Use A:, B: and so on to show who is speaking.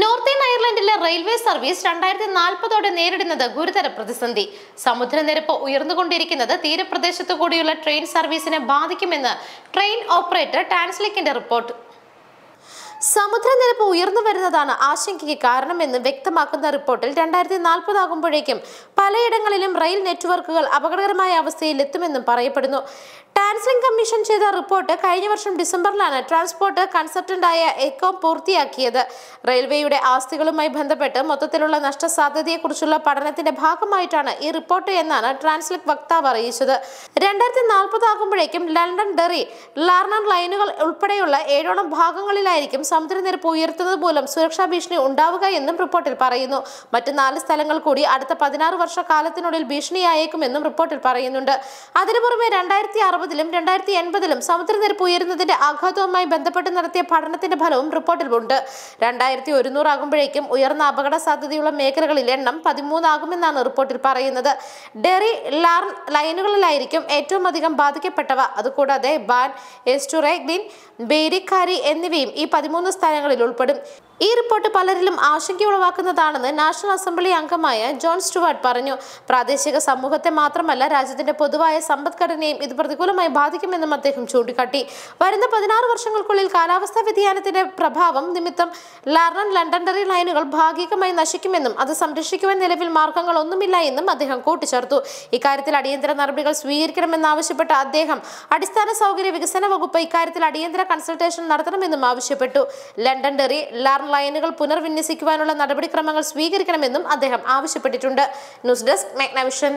A: northern അയർലൻഡിലെ railway service രണ്ടായിരത്തി നാൽപ്പതോടെ നേരിടുന്നത് ഗുരുതര പ്രതിസന്ധി സമുദ്രനിരപ്പ് ഉയർന്നുകൊണ്ടിരിക്കുന്നത് തീരപ്രദേശത്തു കൂടിയുള്ള ട്രെയിൻ സർവീസിനെ ബാധിക്കുമെന്ന് ട്രെയിൻ ഓപ്പറേറ്റർ ടാൻസ്ലിക്കിന്റെ റിപ്പോർട്ട് സമുദ്രനിരപ്പ് ഉയർന്നു വരുന്നതാണ് ആശങ്കയ്ക്ക് കാരണമെന്ന് വ്യക്തമാക്കുന്ന റിപ്പോർട്ടിൽ രണ്ടായിരത്തി നാൽപ്പതാകുമ്പോഴേക്കും പലയിടങ്ങളിലും റെയിൽ നെറ്റ്വർക്കുകൾ അപകടകരമായ അവസ്ഥയിൽ എത്തുമെന്നും പറയപ്പെടുന്നു കൗൺസിലിംഗ് കമ്മീഷൻ ചെയ്ത റിപ്പോർട്ട് കഴിഞ്ഞ വർഷം ഡിസംബറിലാണ് ട്രാൻസ്പോർട്ട് കൺസൾട്ടന്റായ എക്കോം പൂർത്തിയാക്കിയത് റെയിൽവേയുടെ ആസ്തികളുമായി ബന്ധപ്പെട്ട് മൊത്തത്തിലുള്ള നഷ്ടസാധ്യതയെക്കുറിച്ചുള്ള പഠനത്തിന്റെ ഭാഗമായിട്ടാണ് ഈ റിപ്പോർട്ട് എന്നാണ് ട്രാൻസ്ലിക് വക്താവ് അറിയിച്ചത് രണ്ടായിരത്തി നാൽപ്പത് ആകുമ്പോഴേക്കും ലണ്ടൻ ഡെറി ലാർണർ ലൈനുകൾ ഉൾപ്പെടെയുള്ള ഏഴോളം ഭാഗങ്ങളിലായിരിക്കും സമുദ്രനിരപ്പ് ഉയർത്തുന്നത് മൂലം സുരക്ഷാ ഭീഷണി ഉണ്ടാവുക എന്നും റിപ്പോർട്ടിൽ പറയുന്നു മറ്റ് നാല് സ്ഥലങ്ങൾ കൂടി അടുത്ത പതിനാറ് വർഷ കാലത്തിനുള്ളിൽ ഭീഷണിയായേക്കുമെന്നും റിപ്പോർട്ടിൽ പറയുന്നുണ്ട് അതിനു പുറമെ രണ്ടായിരത്തി അറുപതിൽ പതിനാലിലും രണ്ടായിരത്തി എൺപതിലും സമുദ്രനിരപ്പ് ഉയരുന്നതിന്റെ ആഘാതവുമായി ബന്ധപ്പെട്ട് നടത്തിയ പഠനത്തിന്റെ ഫലവും റിപ്പോർട്ടിലുണ്ട് രണ്ടായിരത്തി ഒരുന്നൂറാകുമ്പോഴേക്കും ഉയർന്ന അപകട സാധ്യതയുള്ള മേഖലകളിൽ എണ്ണം പതിമൂന്നാകുമെന്നാണ് റിപ്പോർട്ടിൽ പറയുന്നത് ഡെറി ലാർൺ ലൈനുകളിലായിരിക്കും ഏറ്റവും അധികം ബാധിക്കപ്പെട്ടവ അതുകൂടാതെ ബാൻ എസ്റ്റുറേഗ്ലിൻ ബേരിക്കാരി എന്നിവയും ഈ പതിമൂന്ന് സ്ഥാനങ്ങളിൽ ഉൾപ്പെടും ഈ റിപ്പോർട്ട് പലരിലും ആശങ്കയുളവാക്കുന്നതാണെന്ന് നാഷണൽ അസംബ്ലി അംഗമായ ജോൺ സ്റ്റുവാർട്ട് പറഞ്ഞു പ്രാദേശിക സമൂഹത്തെ മാത്രമല്ല രാജ്യത്തിന്റെ പൊതുവായ സമ്പദ്ഘടനയും ഇത് പ്രതികൂലമായി ബാധിക്കുമെന്നും അദ്ദേഹം ചൂണ്ടിക്കാട്ടി വരുന്ന പതിനാറ് വർഷങ്ങൾക്കുള്ളിൽ കാലാവസ്ഥാ വ്യതിയാനത്തിന്റെ പ്രഭാവം നിമിത്തം ലാർണൻ ലണ്ടൻഡറി ലൈനുകൾ ഭാഗികമായി നശിക്കുമെന്നും അത് സംരക്ഷിക്കുവാൻ നിലവിൽ ഒന്നുമില്ല എന്നും അദ്ദേഹം കൂട്ടിച്ചേർത്തു ഇക്കാര്യത്തിൽ അടിയന്തര നടപടികൾ സ്വീകരിക്കണമെന്നാവശ്യപ്പെട്ട അദ്ദേഹം അടിസ്ഥാന സൗകര്യ വികസന വകുപ്പ് ഇക്കാര്യത്തിൽ അടിയന്തര കൺസൾട്ടേഷൻ നടത്തണമെന്നും ആവശ്യപ്പെട്ടു ലണ്ടൻഡറി ലാർണൻ ലൈനുകൾ പുനർവിന്യസിക്കുവാനുള്ള നടപടിക്രമങ്ങൾ സ്വീകരിക്കണമെന്നും അദ്ദേഹം ആവശ്യപ്പെട്ടിട്ടുണ്ട് ന്യൂസ് ഡെസ്ക് മെഗ്നവിഷൻ